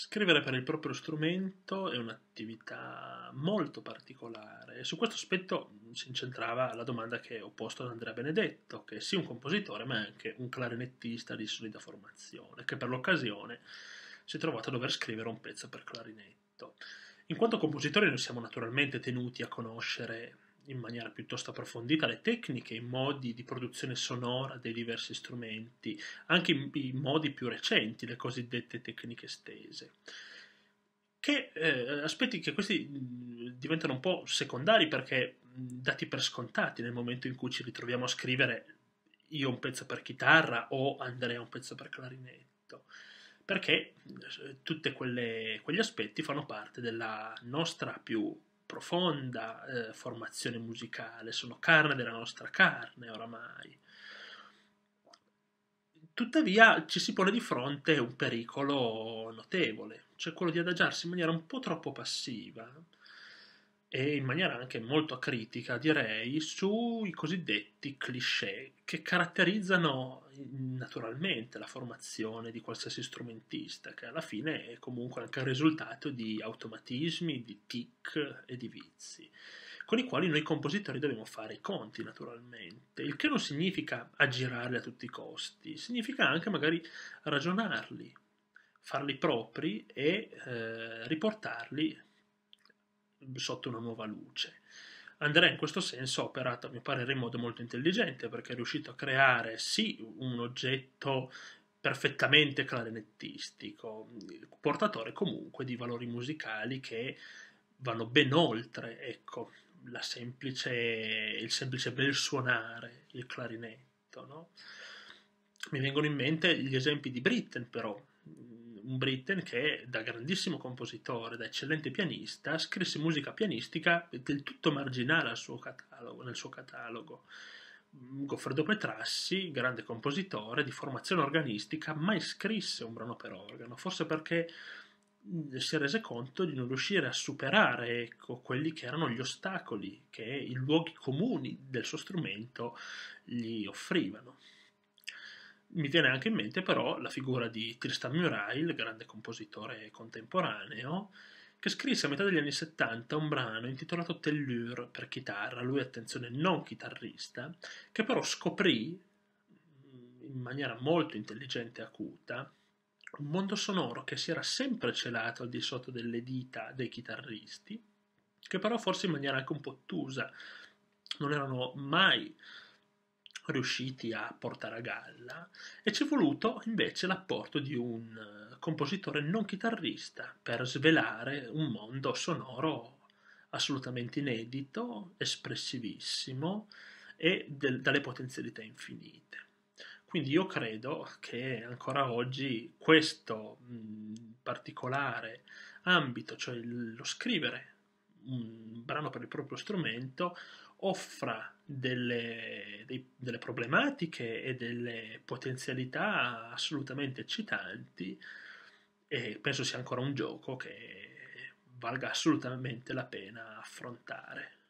Scrivere per il proprio strumento è un'attività molto particolare e su questo aspetto mm, si incentrava la domanda che ho posto ad Andrea Benedetto, che è sì un compositore ma è anche un clarinettista di solida formazione, che per l'occasione si è trovato a dover scrivere un pezzo per clarinetto. In quanto compositori noi siamo naturalmente tenuti a conoscere in maniera piuttosto approfondita le tecniche, i modi di produzione sonora dei diversi strumenti, anche i, modi più recenti, le cosiddette tecniche estese. Che, eh, aspetti che questi mm, diventano un po' secondari perché mm, dati per scontati nel momento in cui ci ritroviamo a scrivere io un pezzo per chitarra o Andrea un pezzo per clarinetto perché eh, tutti quegli aspetti fanno parte della nostra più profonda eh, formazione musicale, sono carne della nostra carne oramai. Tuttavia ci si pone di fronte un pericolo notevole, cioè quello di adagiarsi in maniera un po' troppo passiva e in maniera anche molto critica, direi, sui cosiddetti cliché che caratterizzano naturalmente la formazione di qualsiasi strumentista, che alla fine è comunque anche il risultato di automatismi, di tic e di vizi, con i quali noi compositori dobbiamo fare i conti naturalmente, il che non significa aggirarli a tutti i costi, significa anche magari ragionarli, farli propri e eh, riportarli sotto una nuova luce. Andrea in questo senso ha operato a mio parere in modo molto intelligente perché è riuscito a creare sì un oggetto perfettamente clarinettistico, portatore comunque di valori musicali che vanno ben oltre ecco, semplice, il semplice bel suonare il clarinetto. No? Mi vengono in mente gli esempi di Britten però, un Britten che da grandissimo compositore, da eccellente pianista, scrisse musica pianistica del tutto marginale suo catalogo, nel suo catalogo. Mm, Goffredo Petrassi, grande compositore di formazione organistica, mai scrisse un brano per organo, forse perché mm, si rese conto di non riuscire a superare ecco, quelli che erano gli ostacoli che i luoghi comuni del suo strumento gli offrivano mi viene anche in mente però la figura di Tristan Murray, il grande compositore contemporaneo, che scrisse a metà degli anni 70 un brano intitolato Tellure per chitarra, lui attenzione non chitarrista, che però scoprì mm, in maniera molto intelligente e acuta un mondo sonoro che si era sempre celato al di sotto delle dita dei chitarristi, che però forse in maniera anche un po' ottusa non erano mai riusciti a portare a galla e ci è voluto invece l'apporto di un eh, compositore non chitarrista per svelare un mondo sonoro assolutamente inedito, espressivissimo e del, dalle potenzialità infinite. Quindi io credo che ancora oggi questo mh, particolare ambito, cioè lo scrivere un brano per il proprio strumento, offra delle, dei, delle problematiche e delle potenzialità assolutamente eccitanti e penso sia ancora un gioco che valga assolutamente la pena affrontare.